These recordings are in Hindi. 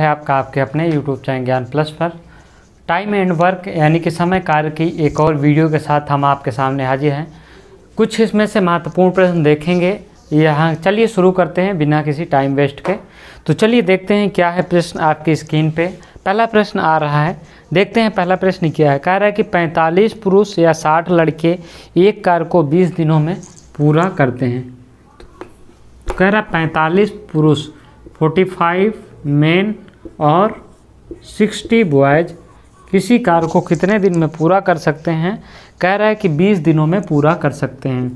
है आपका आपके अपने YouTube चैनल ज्ञान प्लस पर टाइम एंड वर्क यानी कि समय कार्य की एक और वीडियो के साथ हम आपके सामने हाजिर हैं कुछ इसमें से महत्वपूर्ण प्रश्न देखेंगे यहाँ चलिए शुरू करते हैं बिना किसी टाइम वेस्ट के तो चलिए देखते हैं क्या है प्रश्न आपकी स्क्रीन पे पहला प्रश्न आ रहा है देखते हैं पहला प्रश्न क्या है कह रहा है कि पैंतालीस पुरुष या साठ लड़के एक कार्य को बीस दिनों में पूरा करते हैं तो कह रहा है पैंतालीस पुरुष फोर्टी फाइव मेन और 60 बॉयज़ किसी कार्य को कितने दिन में पूरा कर सकते हैं कह रहा है कि 20 दिनों में पूरा कर सकते हैं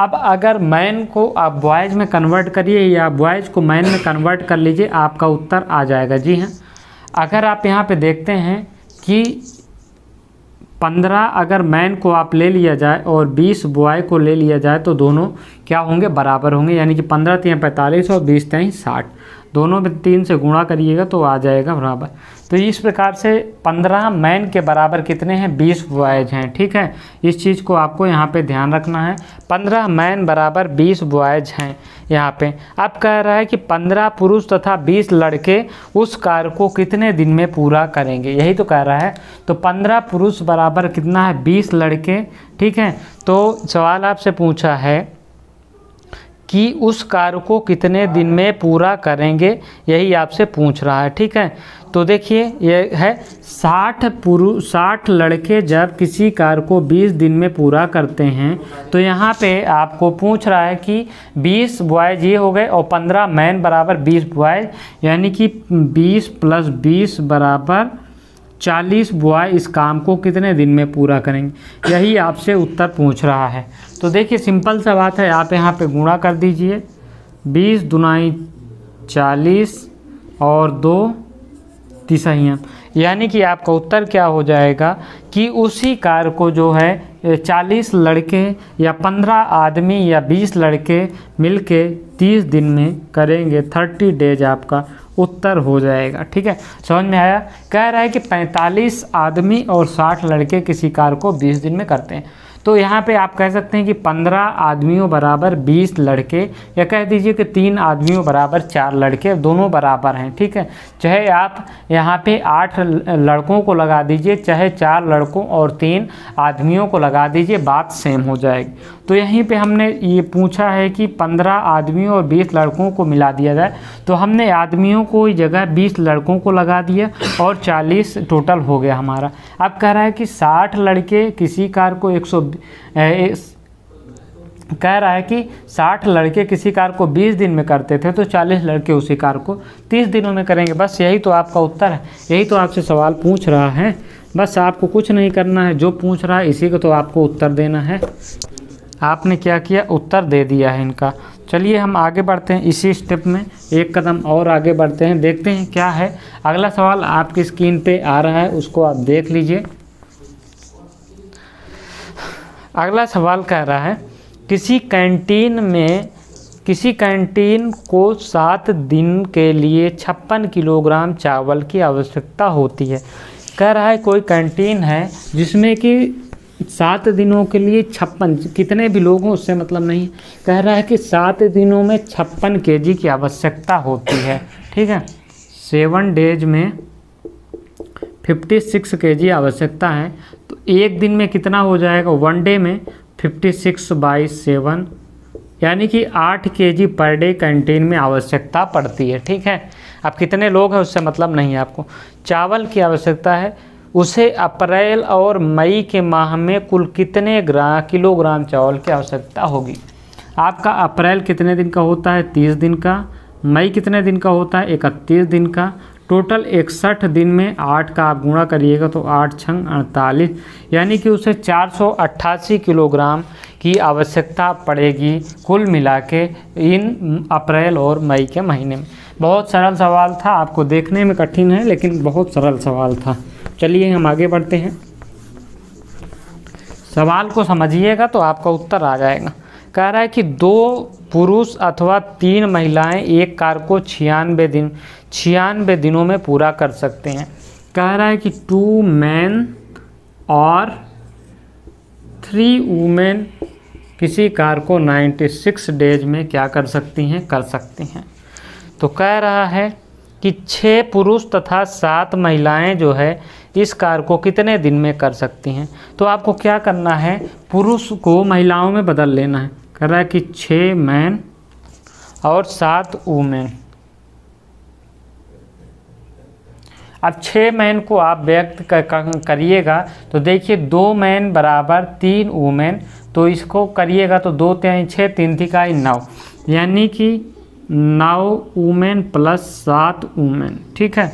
अब अगर मैन को आप बॉयज़ में कन्वर्ट करिए या बॉयज़ को मैन में कन्वर्ट कर लीजिए आपका उत्तर आ जाएगा जी हाँ अगर आप यहाँ पे देखते हैं कि पंद्रह अगर मैन को आप ले लिया जाए और बीस बॉय को ले लिया जाए तो दोनों क्या होंगे बराबर होंगे यानी कि पंद्रह तीन पैंतालीस और बीस तीन साठ दोनों में तीन से गुणा करिएगा तो आ जाएगा बराबर तो इस प्रकार से पंद्रह मैन के बराबर कितने हैं बीस बॉयज हैं ठीक है इस चीज़ को आपको यहाँ पे ध्यान रखना है पंद्रह मैन बराबर बीस बॉयज हैं यहाँ पे अब कह रहा है कि पंद्रह पुरुष तथा बीस लड़के उस कार्य को कितने दिन में पूरा करेंगे यही तो कह रहा है तो पंद्रह पुरुष बराबर कितना है बीस लड़के ठीक है तो सवाल आपसे पूछा है कि उस कार्य को कितने दिन में पूरा करेंगे यही आपसे पूछ रहा है ठीक है तो देखिए यह है साठ पुरुष साठ लड़के जब किसी कार्य को बीस दिन में पूरा करते हैं तो यहाँ पे आपको पूछ रहा है कि बीस बॉयज ये हो गए और पंद्रह मैन बराबर बीस बॉयज यानी कि बीस प्लस बीस बराबर चालीस बॉय इस काम को कितने दिन में पूरा करेंगे यही आपसे उत्तर पूछ रहा है तो देखिए सिंपल सा बात है आप यहाँ पे गुणा कर दीजिए बीस दुनाई चालीस और दो तिसहियाँ यानी कि आपका उत्तर क्या हो जाएगा कि उसी कार को जो है चालीस लड़के या पंद्रह आदमी या बीस लड़के मिलके तीस दिन में करेंगे थर्टी डेज आपका उत्तर हो जाएगा ठीक है समझ में आया कह रहा है कि 45 आदमी और 60 लड़के किसी कार्य को 20 दिन में करते हैं तो यहाँ पे आप कह सकते हैं कि 15 आदमियों बराबर 20 लड़के या कह दीजिए कि तीन आदमियों बराबर चार लड़के दोनों बराबर हैं ठीक है चाहे आप यहाँ पे आठ लड़कों को लगा दीजिए चाहे चार लड़कों और तीन आदमियों को लगा दीजिए बात सेम हो जाएगी तो यहीं पे हमने ये पूछा है कि 15 आदमियों और 20 लड़कों को मिला दिया जाए तो हमने आदमियों को जगह 20 लड़कों को लगा दिया और 40 टोटल हो गया हमारा अब कह रहा है कि 60 लड़के किसी कार को 100 कह रहा है कि 60 लड़के किसी कार को 20 दिन में करते थे तो 40 लड़के उसी कार को 30 दिनों में करेंगे बस यही तो आपका उत्तर है यही तो आपसे सवाल पूछ रहा है बस आपको कुछ नहीं करना है जो पूछ रहा है इसी को तो आपको उत्तर देना है आपने क्या किया उत्तर दे दिया है इनका चलिए हम आगे बढ़ते हैं इसी स्टेप में एक कदम और आगे बढ़ते हैं देखते हैं क्या है अगला सवाल आपकी स्क्रीन पे आ रहा है उसको आप देख लीजिए अगला सवाल कह रहा है किसी कैंटीन में किसी कैंटीन को सात दिन के लिए छप्पन किलोग्राम चावल की आवश्यकता होती है कह रहा है कोई कैंटीन है जिसमें कि सात दिनों के लिए छप्पन कितने भी लोग हों उससे मतलब नहीं कह रहा है कि सात दिनों में छप्पन के की आवश्यकता होती है ठीक है सेवन डेज में फिफ्टी सिक्स के जी आवश्यकता है तो एक दिन में कितना हो जाएगा वन डे में फिफ्टी सिक्स बाई सेवन यानी कि आठ के जी पर डे कैंटीन में आवश्यकता पड़ती है ठीक है अब कितने लोग हैं उससे मतलब नहीं है आपको चावल की आवश्यकता है उसे अप्रैल और मई के माह में कुल कितने ग्राम किलोग्राम चावल की आवश्यकता होगी आपका अप्रैल कितने दिन का होता है तीस दिन का मई कितने दिन का होता है इकतीस दिन का टोटल इकसठ दिन में आठ का आप गुणा करिएगा तो आठ छंग अड़तालीस यानी कि उसे चार सौ अट्ठासी किलोग्राम की आवश्यकता पड़ेगी कुल मिला के इन अप्रैल और मई के महीने में बहुत सरल सवाल था आपको देखने में कठिन है लेकिन बहुत सरल सवाल था चलिए हम आगे बढ़ते हैं सवाल को समझिएगा तो आपका उत्तर आ जाएगा कह रहा है कि दो पुरुष अथवा तीन महिलाएं एक कार्य को छियानवे दिन छियानवे दिनों में पूरा कर सकते हैं कह रहा है कि टू मैन और थ्री वुमेन किसी कार को 96 डेज में क्या कर सकती हैं कर सकती हैं तो कह रहा है कि छः पुरुष तथा सात महिलाएं जो है इस कार्य को कितने दिन में कर सकती हैं तो आपको क्या करना है पुरुष को महिलाओं में बदल लेना है कर रहा है कि छः मैन और सात वूमेन अब छः मैन को आप व्यक्त करिएगा तो देखिए दो मैन बराबर तीन वूमेन तो इसको करिएगा तो दो तीन छः तीन का नौ यानी कि नौ वूमेन प्लस सात वूमेन ठीक है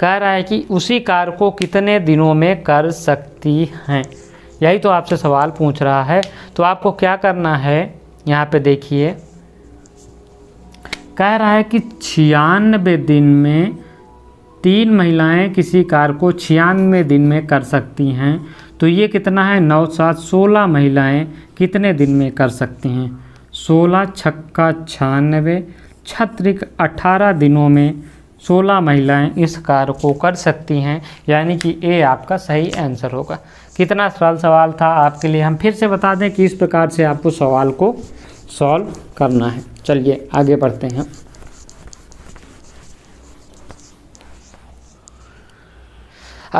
कह रहा है कि उसी कार्य को कितने दिनों में कर सकती हैं यही तो आपसे सवाल पूछ रहा है तो आपको क्या करना है यहाँ पे देखिए कह रहा है कि छियानवे दिन में तीन महिलाएं किसी कार्य को छियानवे दिन में कर सकती हैं तो ये कितना है नौ सात सोलह महिलाएं कितने दिन में कर सकती हैं सोलह छक्का छियानवे छत्रिक अठारह दिनों में सोलह महिलाएं इस कार्य को कर सकती हैं यानी कि ए आपका सही आंसर होगा कितना सरल सवाल था आपके लिए हम फिर से बता दें कि इस प्रकार से आपको सवाल को सॉल्व करना है चलिए आगे बढ़ते हैं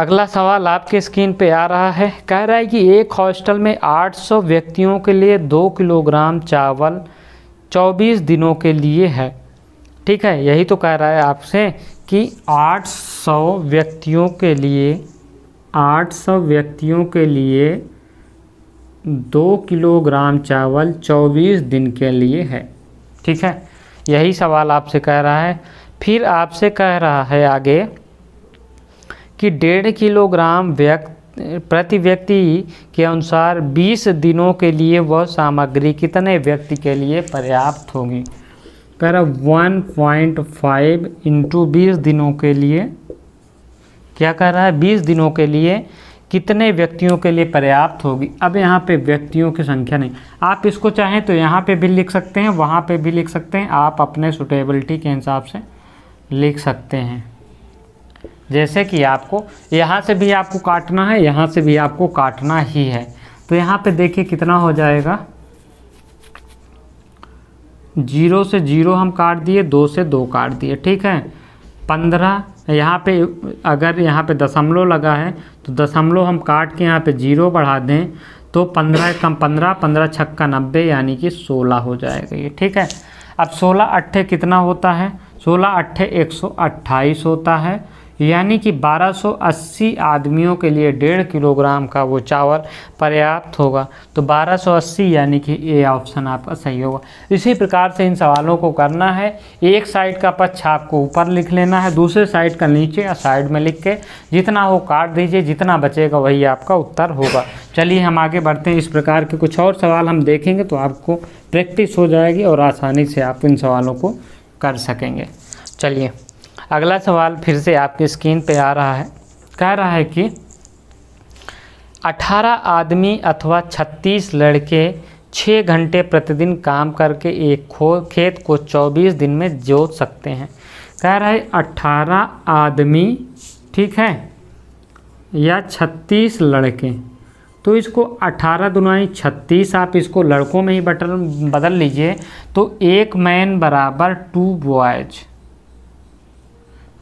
अगला सवाल आपके स्क्रीन पे आ रहा है कह रहा है कि एक हॉस्टल में 800 व्यक्तियों के लिए दो किलोग्राम चावल 24 दिनों के लिए है ठीक है यही तो कह रहा है आपसे कि 800 व्यक्तियों के लिए 800 व्यक्तियों के लिए दो किलोग्राम चावल 24 दिन के लिए है ठीक है यही सवाल आपसे कह रहा है फिर आपसे कह रहा है आगे कि डेढ़ किलोग्राम व्यक्ति प्रति व्यक्ति के अनुसार 20 दिनों के लिए वह सामग्री कितने व्यक्ति के लिए पर्याप्त होगी कह रहा वन पॉइंट फाइव इंटू बीस दिनों के लिए क्या कह रहा है बीस दिनों के लिए कितने व्यक्तियों के लिए पर्याप्त होगी अब यहाँ पे व्यक्तियों की संख्या नहीं आप इसको चाहें तो यहाँ पे भी लिख सकते हैं वहाँ पे भी लिख सकते हैं आप अपने सुटेबिलिटी के हिसाब से लिख सकते हैं जैसे कि आपको यहाँ से भी आपको काटना है यहाँ से भी आपको काटना ही है तो यहाँ पे देखिए कितना हो जाएगा जीरो से जीरो हम काट दिए दो से दो काट दिए ठीक है पंद्रह यहाँ पे अगर यहाँ पे दशमलव लगा है तो दशमलव हम काट के यहाँ पे जीरो बढ़ा दें तो पंद्रह कम पंद्रह पंद्रह छक्का नब्बे यानी कि सोलह हो जाएगा ये ठीक है अब सोलह अट्ठे कितना होता है सोलह अट्ठे एक सौ अट्ठाईस होता है यानी कि 1280 आदमियों के लिए डेढ़ किलोग्राम का वो चावल पर्याप्त होगा तो 1280 यानी कि ए ऑप्शन आपका सही होगा इसी प्रकार से इन सवालों को करना है एक साइड का पक्ष आपको ऊपर लिख लेना है दूसरे साइड का नीचे या साइड में लिख के जितना हो काट दीजिए जितना बचेगा वही आपका उत्तर होगा चलिए हम आगे बढ़ते हैं इस प्रकार के कुछ और सवाल हम देखेंगे तो आपको प्रैक्टिस हो जाएगी और आसानी से आप इन सवालों को कर सकेंगे चलिए अगला सवाल फिर से आपके स्क्रीन पे आ रहा है कह रहा है कि 18 आदमी अथवा 36 लड़के 6 घंटे प्रतिदिन काम करके एक खो खेत को 24 दिन में जोत सकते हैं कह रहा है 18 आदमी ठीक है या 36 लड़के तो इसको 18 दुनाई 36 आप इसको लड़कों में ही बटन बदल लीजिए तो एक मैन बराबर टू बॉयज़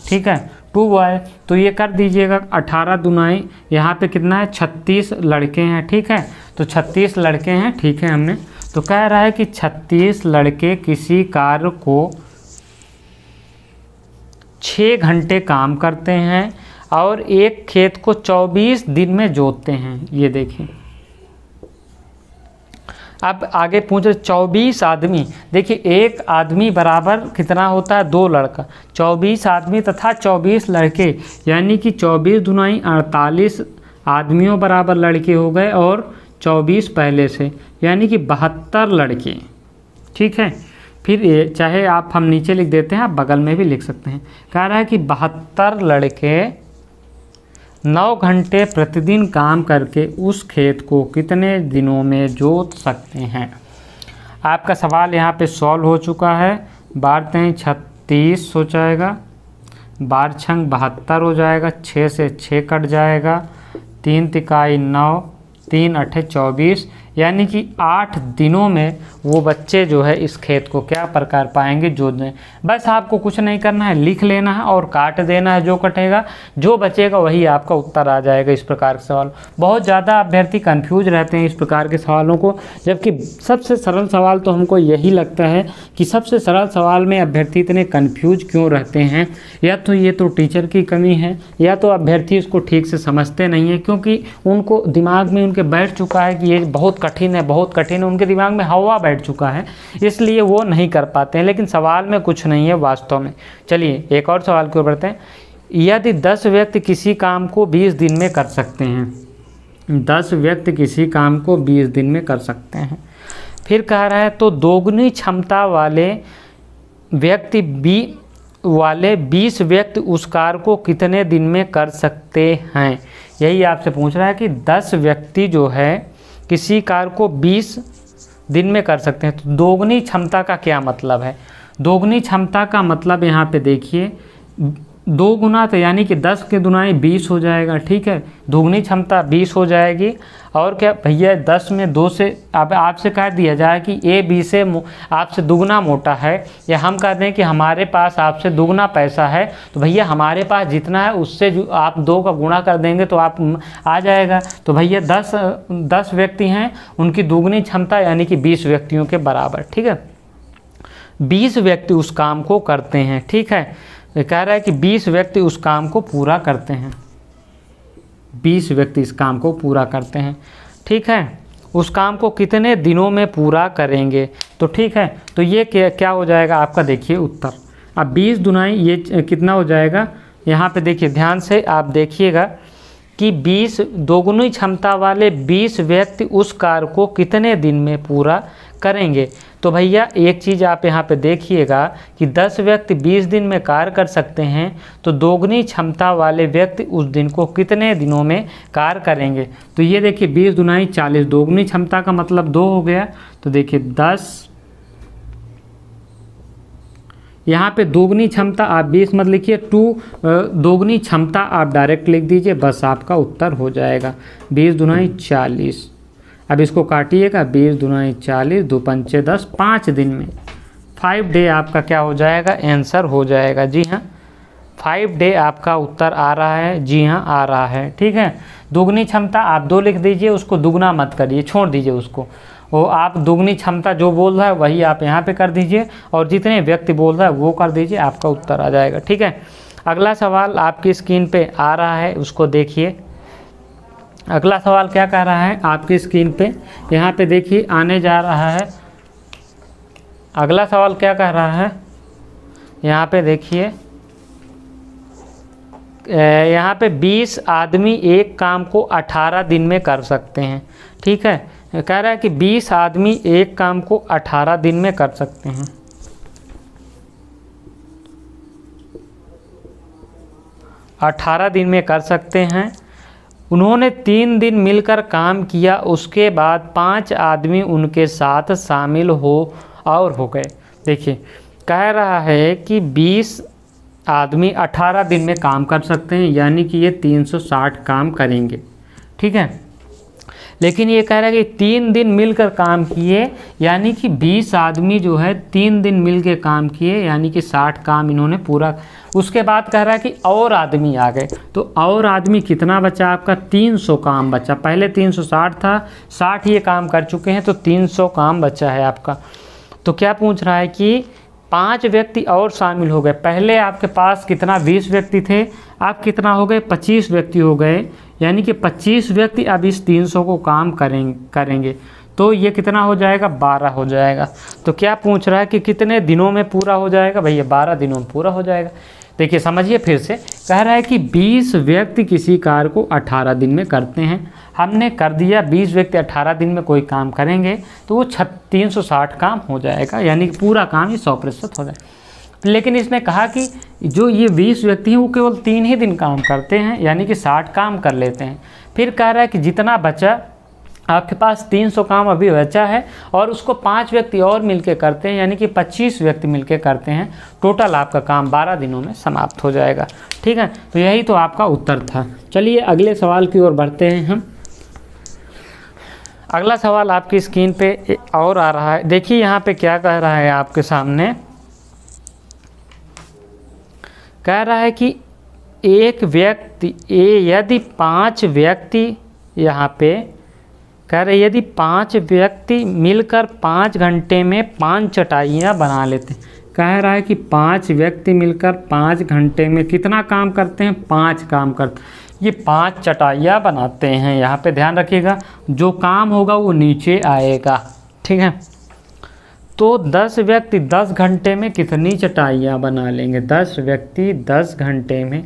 ठीक है टू बॉय तो ये कर दीजिएगा अठारह दुनाई यहाँ पे कितना है छत्तीस लड़के हैं ठीक है तो छत्तीस लड़के हैं ठीक है हमने तो कह रहा है कि छत्तीस लड़के किसी कार्य को छः घंटे काम करते हैं और एक खेत को चौबीस दिन में जोतते हैं ये देखें अब आगे पूछ रहे चौबीस आदमी देखिए एक आदमी बराबर कितना होता है दो लड़का चौबीस आदमी तथा चौबीस लड़के यानी कि चौबीस दुनाई अड़तालीस आदमियों बराबर लड़के हो गए और चौबीस पहले से यानी कि बहत्तर लड़के ठीक है फिर ये चाहे आप हम नीचे लिख देते हैं आप बगल में भी लिख सकते हैं कह रहा है कि बहत्तर लड़के नौ घंटे प्रतिदिन काम करके उस खेत को कितने दिनों में जोत सकते हैं आपका सवाल यहाँ पे सॉल्व हो चुका है बार तेई छत्तीस हो जाएगा बार छंग बहत्तर हो जाएगा छः से छः कट जाएगा तीन तिकाई नौ तीन अठे चौबीस यानी कि आठ दिनों में वो बच्चे जो है इस खेत को क्या प्रकार पाएंगे जो बस आपको कुछ नहीं करना है लिख लेना है और काट देना है जो कटेगा जो बचेगा वही आपका उत्तर आ जाएगा इस प्रकार के सवाल बहुत ज़्यादा अभ्यर्थी कन्फ्यूज रहते हैं इस प्रकार के सवालों को जबकि सबसे सरल सवाल तो हमको यही लगता है कि सबसे सरल सवाल में अभ्यर्थी इतने कन्फ्यूज क्यों रहते हैं या तो ये तो टीचर की कमी है या तो अभ्यर्थी इसको ठीक से समझते नहीं है क्योंकि उनको दिमाग में उनके बैठ चुका है कि ये बहुत कठिन है बहुत कठिन है उनके दिमाग में हवा बैठ चुका है इसलिए वो नहीं कर पाते हैं लेकिन सवाल में कुछ नहीं है वास्तव में चलिए एक और सवाल की ओर बढ़ते हैं यदि दस व्यक्ति किसी काम को बीस दिन में कर सकते हैं दस व्यक्ति किसी काम को बीस दिन में कर सकते हैं फिर कह रहा है तो दोगुनी क्षमता वाले व्यक्ति बी वाले बीस व्यक्ति उस कार्य को कितने दिन में कर सकते हैं यही आपसे पूछ रहा है कि दस व्यक्ति जो है किसी कार्य को 20 दिन में कर सकते हैं तो दोगुनी क्षमता का क्या मतलब है दोगुनी क्षमता का मतलब यहाँ पे देखिए दो गुना तो यानी कि दस के दुनाई बीस हो जाएगा ठीक है दोगुनी क्षमता बीस हो जाएगी और क्या भैया दस में दो से आप आपसे कह दिया जाए कि ए बी से आपसे दुगना मोटा है या हम कह दें कि हमारे पास आपसे दुगना पैसा है तो भैया हमारे पास जितना है उससे जो आप दो का गुणा कर देंगे तो आप आ जाएगा तो भैया दस दस व्यक्ति हैं उनकी दोगुनी क्षमता यानी कि बीस व्यक्तियों के बराबर ठीक है बीस व्यक्ति उस काम को करते हैं ठीक है कह रहा है कि 20 व्यक्ति उस काम को पूरा करते हैं 20 व्यक्ति इस काम को पूरा करते हैं ठीक है उस काम को कितने दिनों में पूरा करेंगे तो ठीक है तो ये क्या हो जाएगा आपका देखिए उत्तर अब 20 दुनाई ये कितना हो जाएगा यहाँ पे देखिए ध्यान से आप देखिएगा कि 20 दोगुनी क्षमता वाले 20 व्यक्ति उस कार्य को कितने दिन में पूरा करेंगे तो भैया एक चीज़ आप यहाँ पे देखिएगा कि 10 व्यक्ति 20 दिन में कार्य कर सकते हैं तो दोगुनी क्षमता वाले व्यक्ति उस दिन को कितने दिनों में कार्य करेंगे तो ये देखिए 20 दुनाई 40 दोगुनी क्षमता का मतलब दो हो गया तो देखिए दस यहाँ पे दोगुनी क्षमता आप बीस मत लिखिए टू दोगुनी क्षमता आप डायरेक्ट लिख दीजिए बस आपका उत्तर हो जाएगा बीस दुनाई चालीस अब इसको काटिएगा बीस दुनाई चालीस दो पंचे दस पाँच दिन में फाइव डे आपका क्या हो जाएगा आंसर हो जाएगा जी हाँ फाइव डे आपका उत्तर आ रहा है जी हाँ आ रहा है ठीक है दोगुनी क्षमता आप दो लिख दीजिए उसको दोगुना मत करिए छोड़ दीजिए उसको वो आप दुगनी क्षमता जो बोल रहा है वही आप यहाँ पे कर दीजिए और जितने व्यक्ति बोल रहा है वो कर दीजिए आपका उत्तर आ जाएगा ठीक है अगला सवाल आपकी स्क्रीन पे आ रहा है उसको देखिए अगला सवाल क्या कह रहा है आपकी स्क्रीन पे यहाँ पे देखिए आने जा रहा है अगला सवाल क्या कह रहा है यहाँ पे देखिए यहाँ पे 20 आदमी एक काम को 18 दिन में कर सकते हैं ठीक है कह रहा है कि 20 आदमी एक काम को 18 दिन में कर सकते हैं अठारह दिन में कर सकते हैं उन्होंने तीन दिन मिलकर काम किया उसके बाद पांच आदमी उनके साथ शामिल हो और हो गए देखिए कह रहा है कि 20 आदमी 18 दिन में काम कर सकते हैं यानी कि ये 360 काम करेंगे ठीक है लेकिन ये कह रहा है कि तीन दिन मिलकर काम किए यानी कि बीस आदमी जो है तीन दिन मिल के काम किए यानी कि साठ काम इन्होंने पूरा उसके बाद कह रहा है कि और आदमी आ गए तो और आदमी कितना बचा आपका तीन सौ काम बचा पहले तीन सौ साठ था साठ ये काम कर चुके हैं तो तीन सौ काम बचा है आपका तो क्या पूछ रहा है कि पांच व्यक्ति और शामिल हो गए पहले आपके पास कितना बीस व्यक्ति थे आप कितना हो गए पच्चीस व्यक्ति हो गए यानी कि पच्चीस व्यक्ति अब इस तीन सौ को काम करें करेंगे तो ये कितना हो जाएगा बारह हो जाएगा तो क्या पूछ रहा है कि कितने दिनों में पूरा हो जाएगा भैया बारह दिनों में पूरा हो जाएगा देखिए समझिए फिर से कह रहा है कि बीस व्यक्ति किसी कार्य को अठारह दिन में करते हैं हमने कर दिया बीस व्यक्ति अट्ठारह दिन में कोई काम करेंगे तो वो छत तीन सौ साठ काम हो जाएगा यानी कि पूरा काम ये सौ प्रतिशत हो जाए लेकिन इसने कहा कि जो ये बीस व्यक्ति हैं वो केवल तीन ही दिन काम करते हैं यानी कि साठ काम कर लेते हैं फिर कह रहा है कि जितना बचा आपके पास 300 काम अभी बचा है और उसको पांच व्यक्ति और मिलके करते हैं यानी कि 25 व्यक्ति मिलके करते हैं टोटल आपका काम 12 दिनों में समाप्त हो जाएगा ठीक है तो यही तो आपका उत्तर था चलिए अगले सवाल की ओर बढ़ते हैं हम अगला सवाल आपकी स्क्रीन पे और आ रहा है देखिए यहाँ पे क्या कह रहा है आपके सामने कह रहा है कि एक व्यक्ति ए यदि पांच व्यक्ति यहाँ पे कह रहे यदि पांच व्यक्ति मिलकर पाँच घंटे में पांच चटाइयाँ बना लेते हैं कह रहा है कि पांच व्यक्ति मिलकर पाँच घंटे में कितना काम करते हैं पांच काम करते हैं ये पांच चटाइयाँ बनाते हैं यहाँ पे ध्यान रखिएगा जो काम होगा वो नीचे आएगा ठीक है तो दस व्यक्ति दस घंटे में कितनी चटाइयाँ बना लेंगे दस व्यक्ति दस घंटे में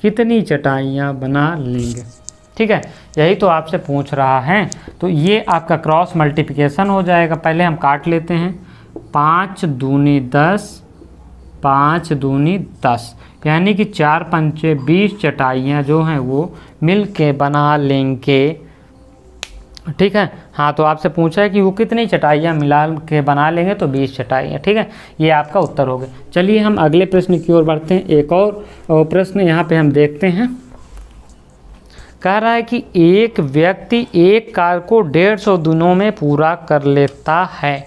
कितनी चटाइयाँ बना लेंगे ठीक है यही तो आपसे पूछ रहा है तो ये आपका क्रॉस मल्टीप्लिकेशन हो जाएगा पहले हम काट लेते हैं पाँच दूनी दस पाँच दूनी दस यानी कि चार पंचे बीस चटाइयाँ जो हैं वो मिल के बना लेंगे ठीक है हाँ तो आपसे पूछा है कि वो कितनी चटाइयाँ मिला के बना लेंगे तो बीस चटाइयाँ ठीक है ये आपका उत्तर हो गया चलिए हम अगले प्रश्न की ओर बढ़ते हैं एक और प्रश्न यहाँ पे हम देखते हैं कह रहा है कि एक व्यक्ति एक कार को डेढ़ सौ दिनों में पूरा कर लेता है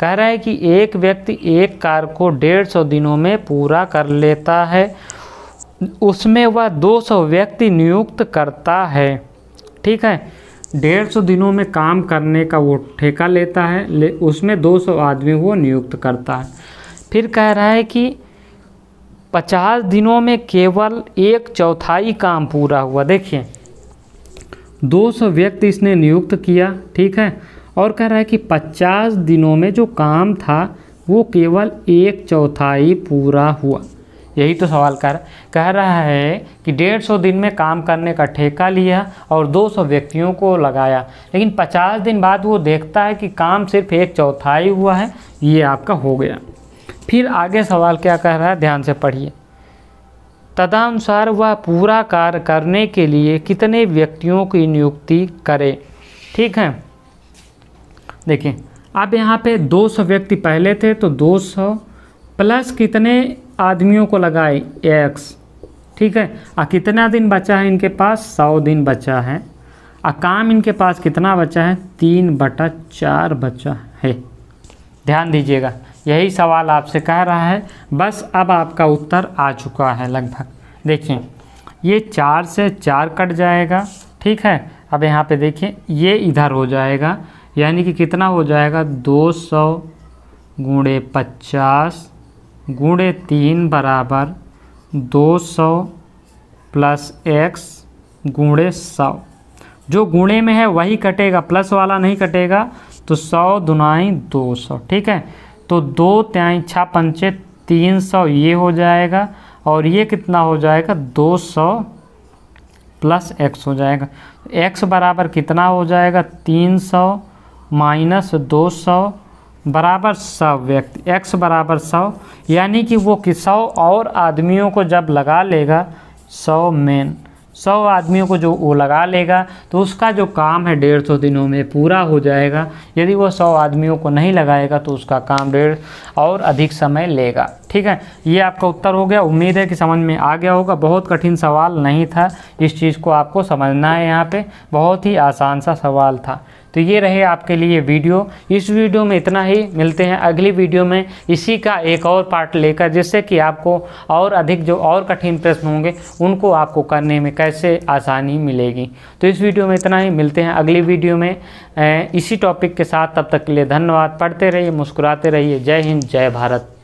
कह रहा है कि एक व्यक्ति एक कार्य को डेढ़ सौ दिनों में पूरा कर लेता है उसमें वह दो सौ व्यक्ति नियुक्त करता है ठीक है डेढ़ सौ दिनों में काम करने का वो ठेका लेता है ले उसमें दो सौ आदमी वो नियुक्त करता है फिर कह रहा है कि पचास दिनों में केवल एक चौथाई काम पूरा हुआ देखिए दो सौ व्यक्ति इसने नियुक्त किया ठीक है और कह रहा है कि पचास दिनों में जो काम था वो केवल एक चौथाई पूरा हुआ यही तो सवाल कर कह रहा है कि डेढ़ सौ दिन में काम करने का ठेका लिया और दो सौ व्यक्तियों को लगाया लेकिन पचास दिन बाद वो देखता है कि काम सिर्फ एक चौथाई हुआ है ये आपका हो गया फिर आगे सवाल क्या कह रहा है ध्यान से पढ़िए तदानुसार वह पूरा कार्य करने के लिए कितने व्यक्तियों की नियुक्ति करे ठीक है देखिए अब यहाँ पे 200 व्यक्ति पहले थे तो 200 प्लस कितने आदमियों को लगाए एक्स ठीक है और कितना दिन बचा है इनके पास सौ दिन बचा है और काम इनके पास कितना बचा है तीन बटा चार बचा है ध्यान दीजिएगा यही सवाल आपसे कह रहा है बस अब आपका उत्तर आ चुका है लगभग देखिए ये चार से चार कट जाएगा ठीक है अब यहाँ पे देखिए ये इधर हो जाएगा यानी कि कितना हो जाएगा दो सौ गुणे पचास गुणे तीन बराबर दो सौ प्लस एक्स गुणे सौ जो गुणे में है वही कटेगा प्लस वाला नहीं कटेगा तो सौ दुनाई दो सौ ठीक है तो दो त्याई छः पंचे तीन सौ ये हो जाएगा और ये कितना हो जाएगा दो सौ प्लस एक्स हो जाएगा एक्स बराबर कितना हो जाएगा तीन सौ माइनस दो सौ बराबर सौ व्यक्ति एक्स बराबर सौ यानी कि वो कि सौ और आदमियों को जब लगा लेगा सौ मेन सौ आदमियों को जो वो लगा लेगा तो उसका जो काम है डेढ़ सौ दिनों में पूरा हो जाएगा यदि वो सौ आदमियों को नहीं लगाएगा तो उसका काम डेढ़ और अधिक समय लेगा ठीक है ये आपका उत्तर हो गया उम्मीद है कि समझ में आ गया होगा बहुत कठिन सवाल नहीं था इस चीज़ को आपको समझना है यहाँ पर बहुत ही आसान सा सवाल था तो ये रहे आपके लिए वीडियो इस वीडियो में इतना ही मिलते हैं अगली वीडियो में इसी का एक और पार्ट लेकर जिससे कि आपको और अधिक जो और कठिन प्रश्न होंगे उनको आपको करने में कैसे आसानी मिलेगी तो इस वीडियो में इतना ही मिलते हैं अगली वीडियो में इसी टॉपिक के साथ तब तक के लिए धन्यवाद पढ़ते रहिए मुस्कुराते रहिए जय हिंद जय भारत